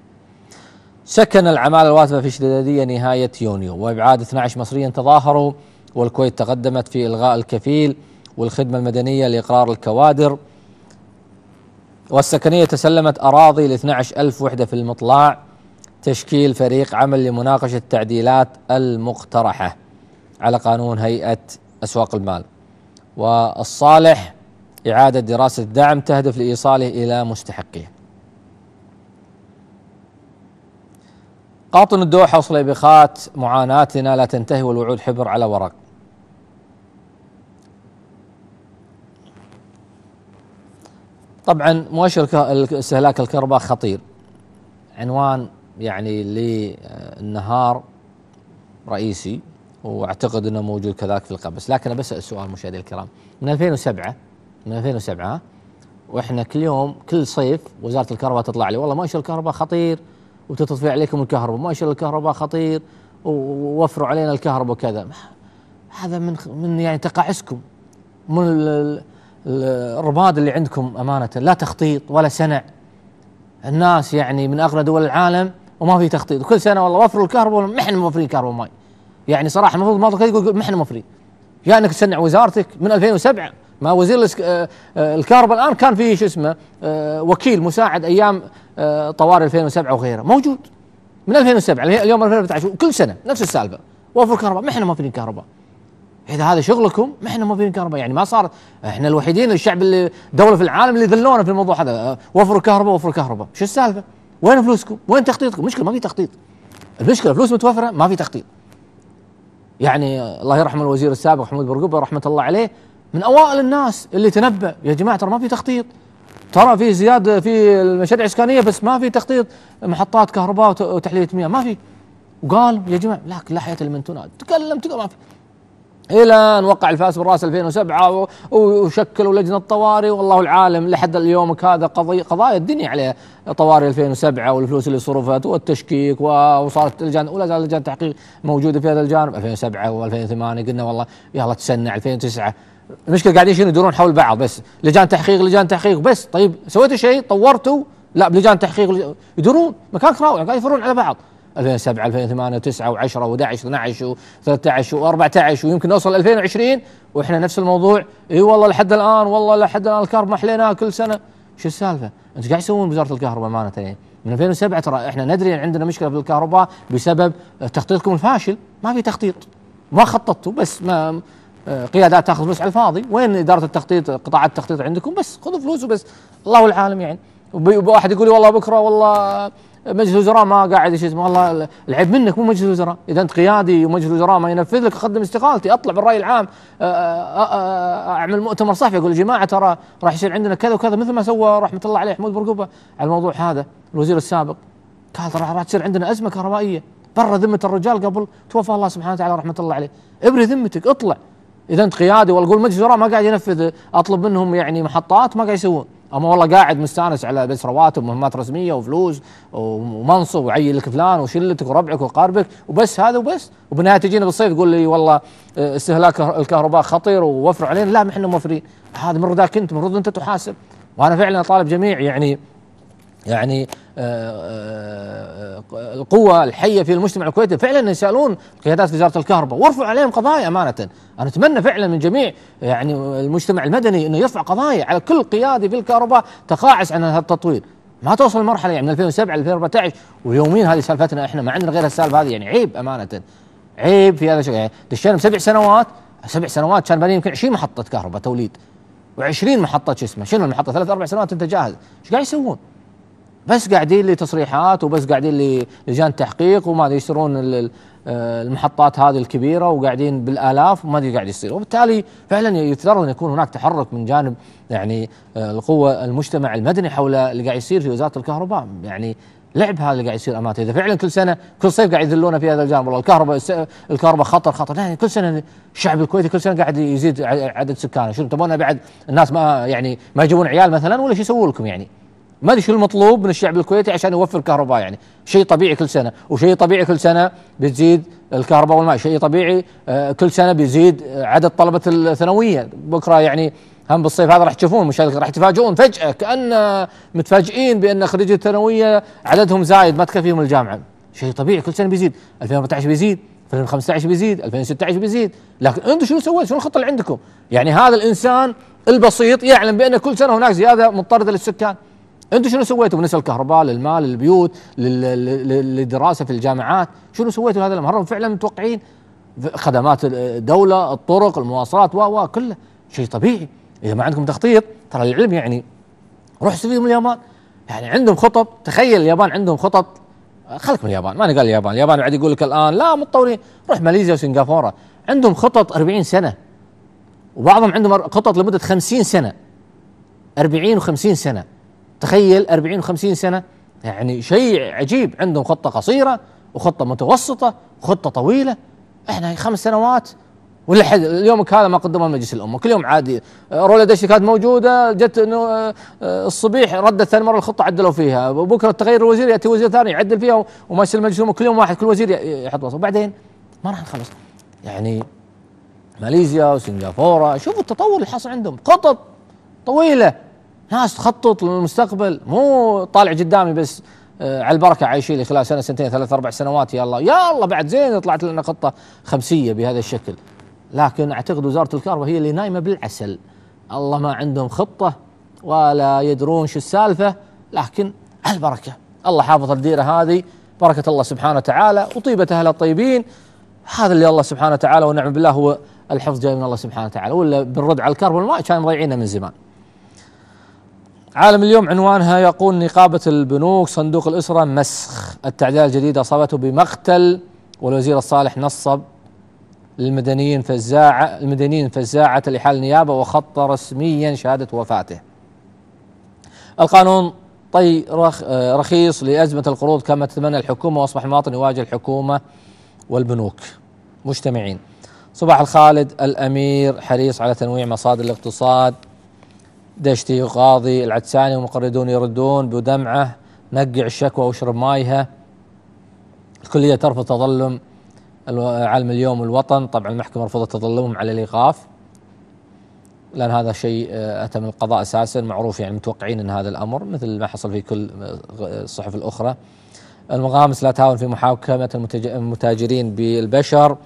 [SPEAKER 1] سكن العماله الواتفه في شداديه نهايه يونيو وابعاد 12 مصريا تظاهروا والكويت تقدمت في الغاء الكفيل والخدمه المدنيه لاقرار الكوادر. والسكنيه تسلمت اراضي ل 12 ألف وحده في المطلع تشكيل فريق عمل لمناقشة التعديلات المقترحة على قانون هيئة أسواق المال والصالح إعادة دراسة الدعم تهدف لإيصاله إلى مستحقيه قاطن الدوحة وصل إبخات معاناتنا لا تنتهي والوعود حبر على ورق طبعا مؤشر استهلاك الكهرباء خطير عنوان يعني للنهار رئيسي واعتقد انه موجود كذلك في القبس لكن بس السؤال مشاهدي الكرام من 2007 من 2007 واحنا كل يوم كل صيف وزاره الكهرباء تطلع لي والله ما مؤشر الكهرباء خطير وتطفي عليكم الكهرباء ما مؤشر الكهرباء خطير ووفروا علينا الكهرباء وكذا هذا من من يعني تقاعسكم من الرباط اللي عندكم امانه لا تخطيط ولا سنع الناس يعني من اغنى دول العالم وما في تخطيط وكل سنه والله وفروا الكهرباء ما احنا موفرين كهرباء وماء يعني صراحه المفروض ما يقول ما احنا موفرين يا انك تسنع وزارتك من 2007 ما وزير آه، آه، الكهرباء الان كان في شو اسمه آه، وكيل مساعد ايام طوارئ 2007 وغيره موجود من 2007 اليوم 2014 كل سنه نفس السالفه وفر كهرباء ما احنا موفرين كهرباء اذا هذا شغلكم ما احنا موفرين كهرباء يعني ما صار احنا الوحيدين الشعب اللي دوله في العالم اللي ذلونا في الموضوع هذا وفروا كهرباء وفروا كهرباء شو السالفه؟ وين فلوسكم؟ وين تخطيطكم؟ المشكله ما في تخطيط. المشكله فلوس متوفره ما في تخطيط. يعني الله يرحم الوزير السابق حمود برقبه رحمه الله عليه من اوائل الناس اللي تنبأ يا جماعه ترى ما في تخطيط. ترى في زياده في المشاريع الاسكانيه بس ما في تخطيط محطات كهرباء وتحليه مياه ما في. وقال يا جماعه لكن لا حياه لمن تنادى تكلم تكلم ما في. الى ان وقع الفاس بالراس 2007 وشكلوا لجنه طوارئ والله العالم لحد اليوم هذا قضي قضايا الدنيا عليه طوارئ 2007 والفلوس اللي صرفت والتشكيك وصارت لجان ولا زال لجان تحقيق موجوده في هذا الجانب 2007 و2008 قلنا والله يلا تسنى 2009 المشكله قاعدين شنو يدورون حول بعض بس لجان تحقيق لجان تحقيق بس طيب سويتوا شيء طورتوا لا بلجان تحقيق يدورون مكان رائع قاعد يفرون على بعض 2007 2008 9 و10 و11 و12 و13 ويمكن نوصل 2020 واحنا نفس الموضوع اي والله لحد الان والله لحد الان الكهرباء ما حليناها كل سنه شو السالفه؟ انتم قاعد تسوون وزاره الكهرباء امانه يعني من 2007 ترى احنا ندري ان عندنا مشكله بالكهرباء بسبب تخطيطكم الفاشل ما في تخطيط ما خططتوا بس ما آه، قيادات تاخذ فلوس على الفاضي وين اداره التخطيط قطاع التخطيط عندكم بس خذوا فلوس وبس الله العالم يعني واحد يقول لي والله بكره والله مجلس وزراء ما قاعد ايش اسمه والله العيب منك مو مجلس وزراء اذا انت قيادي ومجلس وزراء ما ينفذ لك اقدم استقالتي اطلع بالراي العام اعمل مؤتمر صحفي اقول يا جماعه ترى راح يصير عندنا كذا وكذا مثل ما سوى رحمه الله عليه حمود برقوبه على الموضوع هذا الوزير السابق قال ترى راح تصير عندنا ازمه كهربائيه برا ذمه الرجال قبل توفى الله سبحانه وتعالى رحمه الله عليه ابري ذمتك اطلع اذا انت قيادي والله اقول مجلس وزراء ما قاعد ينفذ اطلب منهم يعني محطات ما قاعد يسوون اما والله قاعد مستانس على بس رواتب ومهمات رسميه وفلوس ومنصب وعيل لك فلان وشلتك وربعك وقاربك وبس هذا وبس وبالنهايه تجينا بالصيف تقول لي والله آه، استهلاك الكهرباء خطير ووفروا علينا لا ما احنا موفرين هذا من انت من المفروض انت تحاسب وانا فعلا طالب جميع يعني يعني آه، آه، آه، القوة الحية في المجتمع الكويتي فعلا يسألون قيادات وزارة الكهرباء وارفعوا عليهم قضايا أمانة أنا أتمنى فعلا من جميع يعني المجتمع المدني أنه يرفع قضايا على كل قيادي في الكهرباء تقاعس عن هذا التطوير ما توصل المرحلة يعني من 2007 ل 2014 ويومين هذه سالفتنا احنا ما عندنا غير السالفة هذه يعني عيب أمانة عيب في هذا الشيء يعني دشينا سبع سنوات سبع سنوات كان بني يمكن 20 محطة كهرباء توليد و20 محطة شو اسمه شنو المحطة ثلاث أربع سنوات أنت جاهز ايش قاعد يسوون؟ بس قاعدين لتصريحات وبس قاعدين لجان تحقيق وما ادري يشترون المحطات هذه الكبيره وقاعدين بالالاف وما ادري قاعد يصير وبالتالي فعلا يقدر ان يكون هناك تحرك من جانب يعني آه، القوه المجتمع المدني حول اللي قاعد يصير في وزاره الكهرباء يعني لعب هذا اللي قاعد يصير امانه اذا فعلا كل سنه كل صيف قاعد يذلونا في هذا الجانب والله الكهرباء الكهرباء خطر خطر لا يعني كل سنه الشعب الكويتي كل سنه قاعد يزيد عدد سكانه شنو تبون بعد الناس ما يعني ما يجيبون عيال مثلا ولا شو يسووا لكم يعني ما ادري شو المطلوب من الشعب الكويتي عشان يوفر كهرباء يعني شيء طبيعي كل سنه وشيء طبيعي كل سنه بتزيد الكهرباء والماء شيء طبيعي آه، كل سنه بيزيد عدد طلبه الثانويه بكره يعني هم بالصيف هذا راح تشوفون مش راح تفاجئون فجاه كان متفاجئين بان خريجي الثانويه عددهم زايد ما تكفيهم الجامعه شيء طبيعي كل سنه بيزيد 2014 بيزيد 2015 بيزيد 2016 بيزيد لكن انتم شنو سويتوا شنو الخطه اللي عندكم يعني هذا الانسان البسيط يعلم بان كل سنه هناك زياده مضطرده للسكان انتم شنو سويتوا بالنسبه للكهرباء للمال للبيوت للدراسه في الجامعات شنو سويتوا هذا الامر فعلا متوقعين خدمات الدوله الطرق المواصلات و و كله شيء طبيعي اذا ما عندكم تخطيط ترى العلم يعني روح استفيد من اليابان يعني عندهم خطط تخيل اليابان عندهم خطط خلك من اليابان ماني قال اليابان اليابان بعد يقول لك الان لا متطورين روح ماليزيا وسنغافوره عندهم خطط 40 سنه وبعضهم عندهم خطط لمده 50 سنه 40 و50 سنه تخيل 40 و50 سنه يعني شيء عجيب عندهم خطه قصيره وخطه متوسطه وخطه طويله احنا خمس سنوات ولحد يومك هذا ما قدموه مجلس الامه كل يوم عادي رولا دشي كانت موجوده جت انه آه، الصبيح ردت ثاني مره الخطه عدلوا فيها بكره تغير الوزير ياتي وزير ثاني يعدل فيها وما يصير مجلس الامه كل يوم واحد كل وزير يحط وصف وبعدين ما راح نخلص يعني ماليزيا وسنغافوره شوفوا التطور اللي حصل عندهم خطط طويله ناس تخطط للمستقبل مو طالع قدامي بس آه، على البركه عايشين لي خلال سنه سنتين ثلاث اربع سنوات يا الله يا الله بعد زين طلعت لنا خطه خمسيه بهذا الشكل لكن اعتقد وزاره الكهرباء هي اللي نايمه بالعسل الله ما عندهم خطه ولا يدرون شو السالفه لكن على البركه الله حافظ الديره هذه بركه الله سبحانه وتعالى وطيبه اهلها الطيبين هذا اللي الله سبحانه وتعالى ونعم بالله هو الحفظ جاي من الله سبحانه وتعالى ولا بنرد على الكهرباء والماء كان مضيعينه من زمان عالم اليوم عنوانها يقول نقابة البنوك صندوق الأسرة مسخ التعديلات الجديدة أصابته بمقتل والوزير الصالح نصب المدنيين فزاعة المدنيين فزاعة لحال النيابة وخط رسميا شهادة وفاته القانون طي رخ رخيص لأزمة القروض كما تتمنى الحكومة وأصبح المواطن يواجه الحكومة والبنوك مجتمعين صباح الخالد الأمير حريص على تنويع مصادر الاقتصاد دشتي وقاضي العدساني ومقردون يردون بدمعه نقع الشكوى واشرب مايها الكلية ترفض تظلم علم اليوم والوطن طبعا المحكمة رفضت تظلمهم على الإيقاف لأن هذا شيء آه، أتى من القضاء أساسا معروف يعني متوقعين أن هذا الأمر مثل ما حصل في كل آه، الصحف الأخرى المغامس لا تهاون في محاكمة المتاجرين بالبشر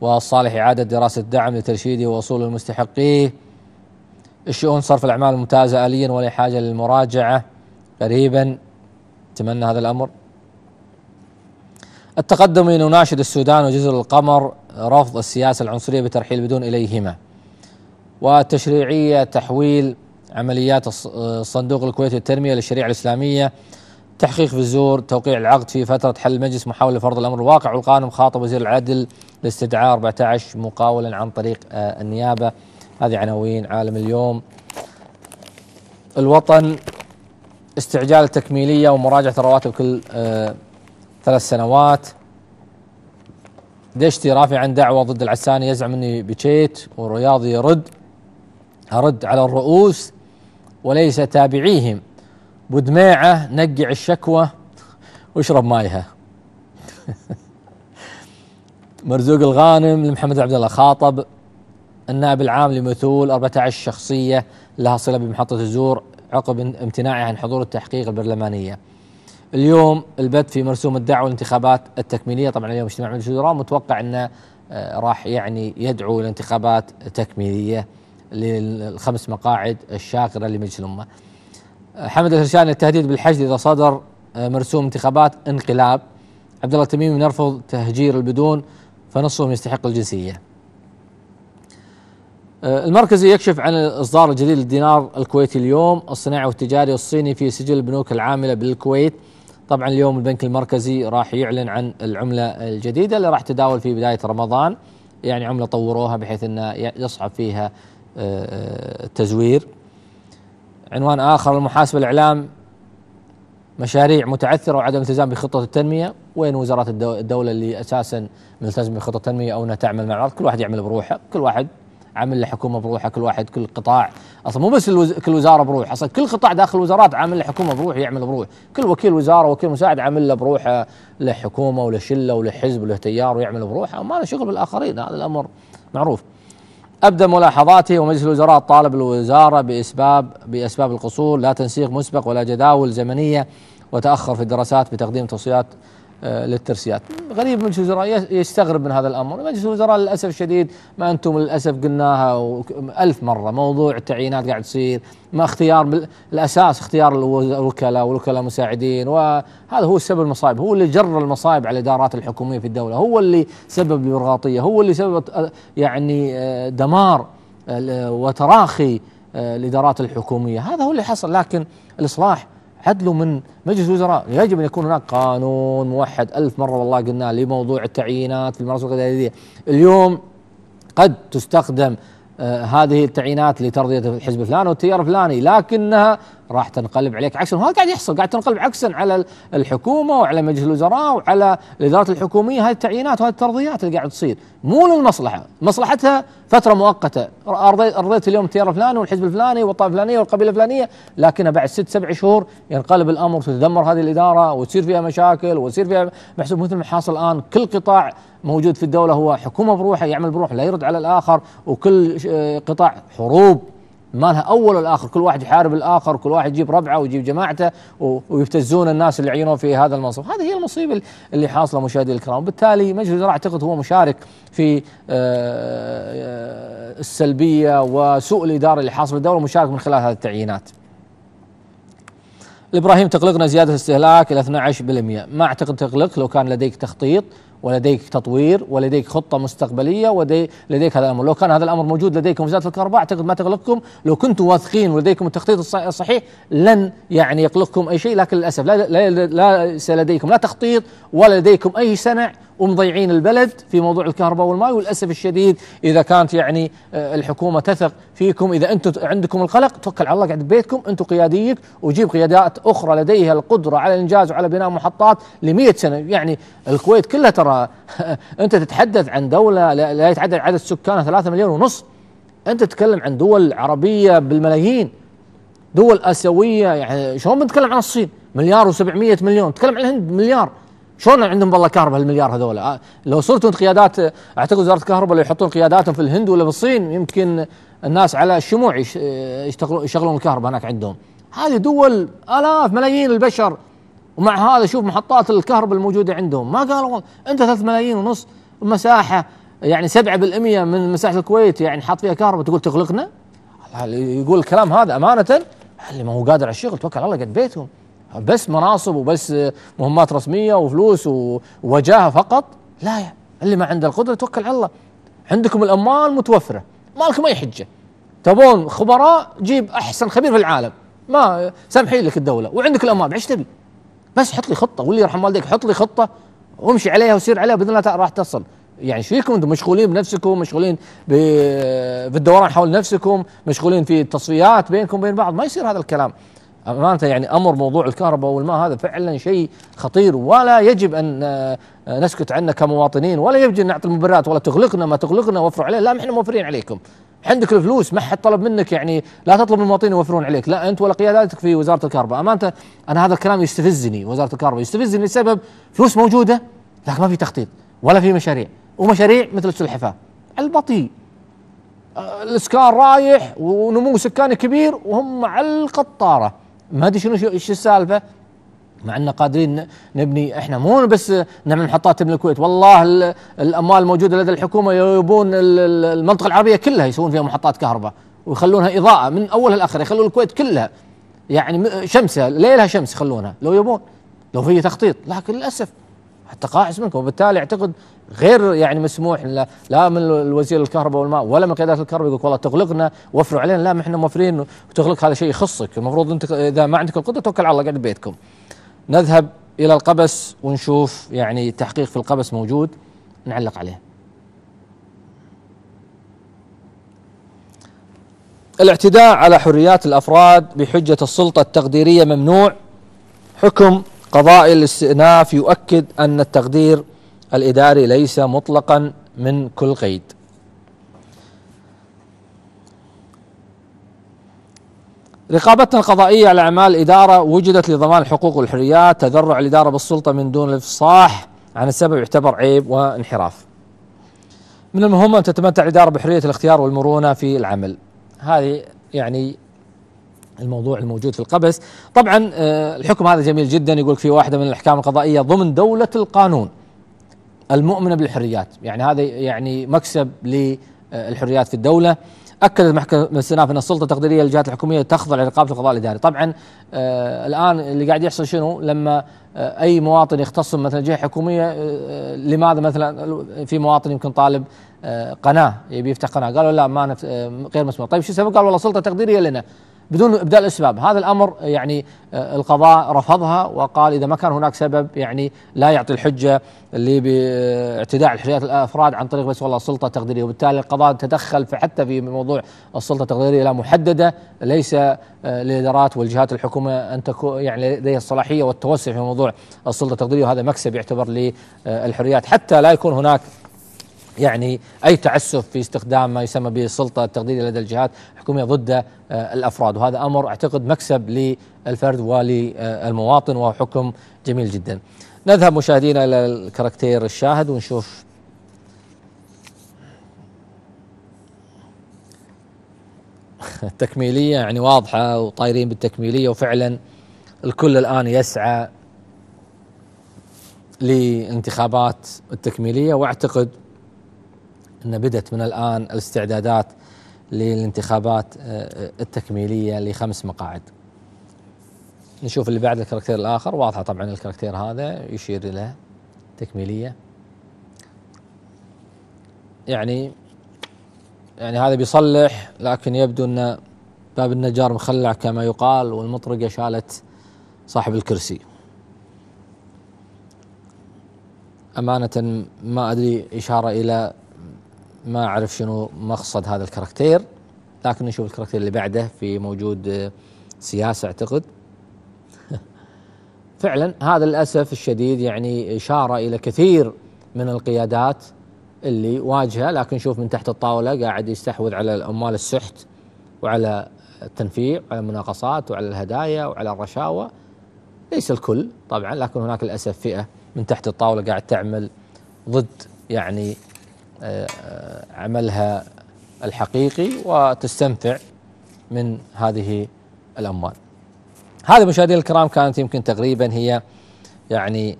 [SPEAKER 1] والصالح إعادة دراسة دعم لترشيده ووصول لمستحقيه الشؤون صرف الأعمال الممتازة آليا ولا حاجة للمراجعة قريبا أتمنى هذا الأمر التقدم نناشد السودان وجزر القمر رفض السياسة العنصرية بترحيل بدون إليهما والتشريعية تحويل عمليات الصندوق الكويتي للتنمية للشريعة الإسلامية تحقيق في الزور توقيع العقد في فترة حل المجلس محاولة لفرض الأمر الواقع والقانون خاطب وزير العدل لاستدعاء 14 مقاولا عن طريق آه، النيابة هذه عناوين عالم اليوم الوطن استعجال التكميلية ومراجعة الرواتب كل آه ثلاث سنوات دشتي رافع عن دعوة ضد العساني يزعم اني بكيت ورياضي يرد ارد على الرؤوس وليس تابعيهم بدميعة نقع الشكوى واشرب مايها مرزوق الغانم لمحمد عبد الله خاطب النائب العام لمثول 14 شخصية لها صلة بمحطة الزور عقب امتناعها عن حضور التحقيق البرلمانية اليوم البت في مرسوم الدعوة والانتخابات التكميلية طبعا اليوم اجتماع مجلس الوزراء متوقع أنه آه، راح يعني يدعو إلى انتخابات تكميلية للخمس مقاعد الشاغرة لمجلس الأمة آه، حمد الهرشان التهديد بالحشد إذا صدر آه، مرسوم انتخابات انقلاب عبد الله التميمي يرفض تهجير البدون فنصهم يستحق الجنسيه آه، المركزي يكشف عن الإصدار الجديد للدينار الكويتي اليوم الصناعي والتجاري الصيني في سجل البنوك العاملة بالكويت طبعا اليوم البنك المركزي راح يعلن عن العملة الجديدة اللي راح تداول في بداية رمضان يعني عملة طوروها بحيث أنه يصعب فيها آه، آه، التزوير عنوان آخر المحاسبة الإعلام مشاريع متعثرة وعدم التزام بخطة التنمية وين وزارات الدولة اللي أساسا ملتزمة بخطة التنمية أو أنها تعمل مع الأرض كل واحد يعمل بروحه كل واحد عامل له حكومه بروحه كل واحد كل قطاع اصلا مو بس الوز... كل وزاره بروح اصلا كل قطاع داخل الوزارات عامل له حكومه بروح يعمل بروح كل وكيل وزاره وكيل مساعد عامل له بروحه له حكومه وله شله وله حزب وله تيار ويعمل بروحه وما له شغل بالاخرين هذا الامر معروف أبدى ملاحظاتي ومجلس الوزراء طالب الوزارة بأسباب بأسباب القصور لا تنسيق مسبق ولا جداول زمنية وتأخر في الدراسات بتقديم توصيات آه، للترسيات غريب مجلس الوزراء يستغرب من هذا الامر مجلس الوزراء للاسف الشديد ما انتم للاسف قلناها ألف مره موضوع التعيينات قاعد تصير ما اختيار الاساس اختيار الوكلاء والوكلاء مساعدين وهذا هو سبب المصائب هو اللي جر المصائب على الادارات الحكوميه في الدوله هو اللي سبب البيروقراطيه هو اللي سبب آه، يعني آه، دمار وتراخي الادارات الحكوميه هذا هو اللي حصل لكن الاصلاح عدلوا من مجلس الوزراء يجب أن يكون هناك قانون موحد ألف مرة والله قلنا لموضوع التعيينات في المناصب القيادية اليوم قد تستخدم آه، هذه التعيينات لترضية الحزب الفلاني والتيار الفلاني لكنها راح تنقلب عليك عكسا وهذا قاعد يحصل قاعد تنقلب عكسا على الحكومه وعلى مجلس الوزراء وعلى الادارات الحكوميه هذه التعيينات وهذه الترضيات اللي قاعد تصير مو للمصلحه مصلحتها فتره مؤقته ارضيت ارضيت اليوم التيار الفلاني والحزب الفلاني والطائفه الفلانيه والقبيله الفلانيه لكنها بعد ست سبع شهور ينقلب الامر وتتدمر هذه الاداره وتصير فيها مشاكل وتصير فيها محسوب مثل ما حاصل الان كل قطاع موجود في الدوله هو حكومه بروحه يعمل بروحه لا يرد على الاخر وكل قطاع حروب ما لها اول والاخر كل واحد يحارب الاخر كل واحد يجيب ربعه ويجيب جماعته ويبتزون الناس اللي يعينون في هذا المنصب هذه هي المصيبه اللي حاصله مشاهدي الكرام وبالتالي مجلس الوزراء اعتقد هو مشارك في آه، آه، السلبيه وسوء الاداره اللي حاصل الدوله مشارك من خلال هذه التعيينات ابراهيم تقلقنا زياده الاستهلاك الى 12% ما اعتقد تقلق لو كان لديك تخطيط ولديك تطوير ولديك خطه مستقبليه ولديك هذا الامر، لو كان هذا الامر موجود لديكم وزاره الكهرباء اعتقد ما تقلقكم، لو كنتم واثقين ولديكم التخطيط الصحيح لن يعني يقلقكم اي شيء لكن للاسف لا, لا, لا ليس لديكم لا تخطيط ولا لديكم اي سنع ومضيعين البلد في موضوع الكهرباء والماء وللاسف الشديد اذا كانت يعني آه، الحكومه تثق فيكم اذا انتم عندكم القلق توكل على الله قاعد ببيتكم انتم قياديك وجيب قيادات اخرى لديها القدره على الانجاز وعلى بناء محطات ل سنه يعني الكويت كلها ترى انت تتحدث عن دوله لا يتعدى عدد سكانها 3 مليون ونص انت تتكلم عن دول عربيه بالملايين دول اسيويه يعني شلون بنتكلم عن الصين مليار و700 مليون تكلم عن الهند مليار شلون عندهم والله كهرباء المليار هذول آه، لو صرتوا قيادات اعتقد وزاره الكهرباء لو يحطون قياداتهم في الهند ولا في الصين يمكن الناس على الشموع يشتغلون يشغلون الكهرباء هناك عندهم هذه دول الاف ملايين البشر ومع هذا شوف محطات الكهرباء الموجوده عندهم ما قالوا انت 3 ملايين ونص مساحه يعني 7% من مساحه الكويت يعني حاط فيها كهرباء تقول تغلقنا يقول الكلام هذا امانه اللي ما هو قادر على الشغل توكل على الله قد بيتهم بس مناصب وبس مهمات رسميه وفلوس ووجاهه فقط لا يا اللي ما عنده القدره توكل على الله عندكم الاموال متوفره مالكم اي حجه تبون خبراء جيب احسن خبير في العالم ما سامحين لك الدوله وعندك الاموال ايش تبي بس حط لي خطه واللي يرحم والديك حط لي خطه وامشي عليها وسير عليها باذن الله راح تصل يعني شو فيكم انتم مشغولين بنفسكم مشغولين بالدوران حول نفسكم مشغولين في التصفيات بينكم وبين بعض ما يصير هذا الكلام امانه يعني امر موضوع الكهرباء والماء هذا فعلا شيء خطير ولا يجب ان آه، آه، نسكت عنه كمواطنين ولا يجب ان نعطي المبررات ولا تغلقنا ما تغلقنا وفروا عليه لا احنا موفرين عليكم عندك الفلوس ما حد طلب منك يعني لا تطلب من المواطنين يوفرون عليك لا انت ولا قياداتك في وزاره الكهرباء امانه انا هذا الكلام يستفزني وزاره الكهرباء يستفزني لسبب فلوس موجوده لكن ما في تخطيط ولا في مشاريع ومشاريع مثل السلحفاه البطيء آه، الاسكان رايح ونمو سكاني كبير وهم على القطاره ما ادري شنو ايش السالفه مع ان قادرين نبني احنا مو بس نعمل محطات من الكويت والله الاموال الموجوده لدى الحكومه يبون المنطقه العربيه كلها يسوون فيها محطات كهرباء ويخلونها اضاءه من اولها لاخرها يخلون الكويت كلها يعني شمسها ليلها شمس يخلونها لو يبون لو في تخطيط لكن للاسف التقاعس منك وبالتالي اعتقد غير يعني مسموح لا, لا من الوزير الكهرباء والماء ولا من قيادات الكهرباء يقول والله تغلقنا وفروا علينا لا ما احنا موفرين وتغلق هذا شيء يخصك المفروض انت اذا ما عندك القدره توكل على الله قاعد ببيتكم. نذهب الى القبس ونشوف يعني تحقيق في القبس موجود نعلق عليه. الاعتداء على حريات الافراد بحجه السلطه التقديريه ممنوع حكم قضاء الاستئناف يؤكد أن التقدير الإداري ليس مطلقا من كل قيد رقابتنا القضائية على أعمال الإدارة وجدت لضمان الحقوق والحريات تذرع الإدارة بالسلطة من دون الإفصاح عن السبب يعتبر عيب وانحراف من المهم أن تتمتع الإدارة بحرية الاختيار والمرونة في العمل هذه يعني الموضوع الموجود في القبس طبعا آه، الحكم هذا جميل جدا يقول في واحدة من الأحكام القضائية ضمن دولة القانون المؤمنة بالحريات يعني هذا يعني مكسب للحريات في الدولة أكدت محكمة الاستئناف أن السلطة التقديرية للجهات الحكومية تخضع لرقابة القضاء الإداري طبعا آه، الآن اللي قاعد يحصل شنو لما آه، أي مواطن يختصم مثلا جهة حكومية لماذا مثلا في مواطن يمكن طالب قناة يبي يفتح قناة قالوا لا ما نف... غير مسموح طيب شو سبب قال والله السلطة التقديرية لنا بدون ابدال اسباب هذا الامر يعني آه، القضاء رفضها وقال اذا ما كان هناك سبب يعني لا يعطي الحجه اللي باعتداء الحريات الافراد عن طريق بس والله السلطه التقديريه وبالتالي القضاء تدخل في حتى في موضوع السلطه التقديريه لا محدده ليس للادارات آه، والجهات الحكومه ان تكون يعني لديها الصلاحيه والتوسع في موضوع السلطه التقديريه وهذا مكسب يعتبر للحريات حتى لا يكون هناك يعني اي تعسف في استخدام ما يسمى بالسلطه التقليديه لدى الجهات الحكوميه ضد آه، الافراد وهذا امر اعتقد مكسب للفرد وللمواطن وهو حكم جميل جدا. نذهب مشاهدينا الى الكاركتير الشاهد ونشوف التكميليه يعني واضحه وطايرين بالتكميليه وفعلا الكل الان يسعى لانتخابات التكميليه واعتقد أن بدت من الآن الاستعدادات للانتخابات آه، آه، التكميلية لخمس مقاعد نشوف اللي بعد الكاركتير الآخر واضحة طبعا الكاركتير هذا يشير إلى تكميلية يعني يعني هذا بيصلح لكن يبدو أن باب النجار مخلع كما يقال والمطرقة شالت صاحب الكرسي أمانة ما أدري إشارة إلى ما أعرف شنو مقصد هذا الكاركتير لكن نشوف الكاركتير اللي بعده في موجود آه، سياسة أعتقد فعلا هذا للأسف الشديد يعني إشارة إلى كثير من القيادات اللي واجهه لكن نشوف من تحت الطاولة قاعد يستحوذ على الأموال السحت وعلى التنفيع وعلى المناقصات وعلى الهدايا وعلى الرشاوى ليس الكل طبعا لكن هناك للأسف فئة من تحت الطاولة قاعد تعمل ضد يعني آه، آه، عملها الحقيقي وتستمتع من هذه الاموال. هذه مشاهدينا الكرام كانت يمكن تقريبا هي يعني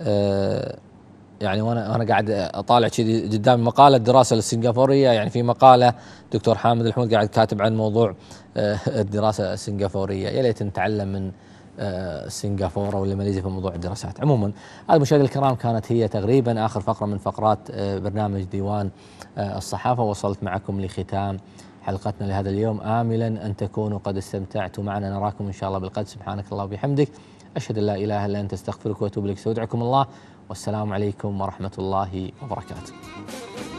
[SPEAKER 1] آه، يعني وانا انا قاعد اطالع كذي قدام مقاله الدراسه السنغافوريه يعني في مقاله دكتور حامد الحمود قاعد كاتب عن موضوع الدراسه السنغافوريه يا ليت نتعلم من آه، سنغافوره ولا ماليزيا في موضوع الدراسات عموما المشاهدين الكرام كانت هي تقريبا اخر فقره من فقرات آه، برنامج ديوان آه، الصحافه وصلت معكم لختام حلقتنا لهذا اليوم آملا أن تكونوا قد استمتعتوا معنا نراكم إن شاء الله بالقدس سبحانك الله وبحمدك أشهد أن لا إله إلا أنت استغفرك وأتوب إليك استودعكم الله والسلام عليكم ورحمة الله وبركاته